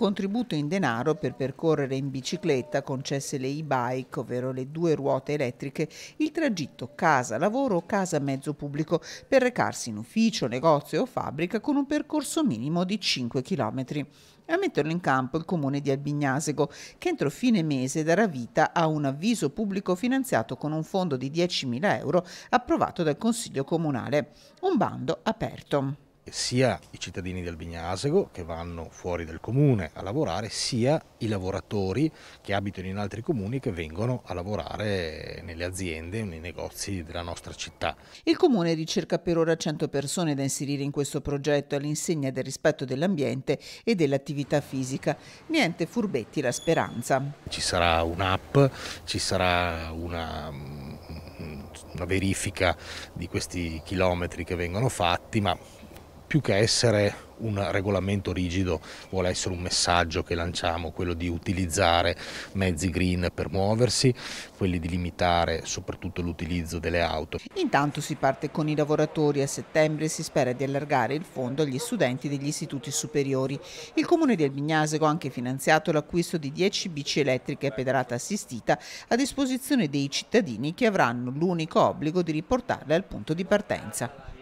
contributo in denaro per percorrere in bicicletta concesse le e-bike, ovvero le due ruote elettriche, il tragitto casa-lavoro o casa-mezzo pubblico per recarsi in ufficio, negozio o fabbrica con un percorso minimo di 5 km a metterlo in campo il comune di Albignasego, che entro fine mese darà vita a un avviso pubblico finanziato con un fondo di 10.000 euro approvato dal Consiglio Comunale. Un bando aperto sia i cittadini del Bignasego che vanno fuori dal comune a lavorare, sia i lavoratori che abitano in altri comuni che vengono a lavorare nelle aziende, nei negozi della nostra città. Il comune ricerca per ora 100 persone da inserire in questo progetto all'insegna del rispetto dell'ambiente e dell'attività fisica. Niente furbetti la speranza. Ci sarà un'app, ci sarà una mm, una verifica di questi chilometri che vengono fatti, ma più che essere un regolamento rigido vuole essere un messaggio che lanciamo, quello di utilizzare mezzi green per muoversi, quelli di limitare soprattutto l'utilizzo delle auto. Intanto si parte con i lavoratori, a settembre e si spera di allargare il fondo agli studenti degli istituti superiori. Il comune di Albignasego ha anche finanziato l'acquisto di 10 bici elettriche a pedalata assistita a disposizione dei cittadini che avranno l'unico obbligo di riportarle al punto di partenza.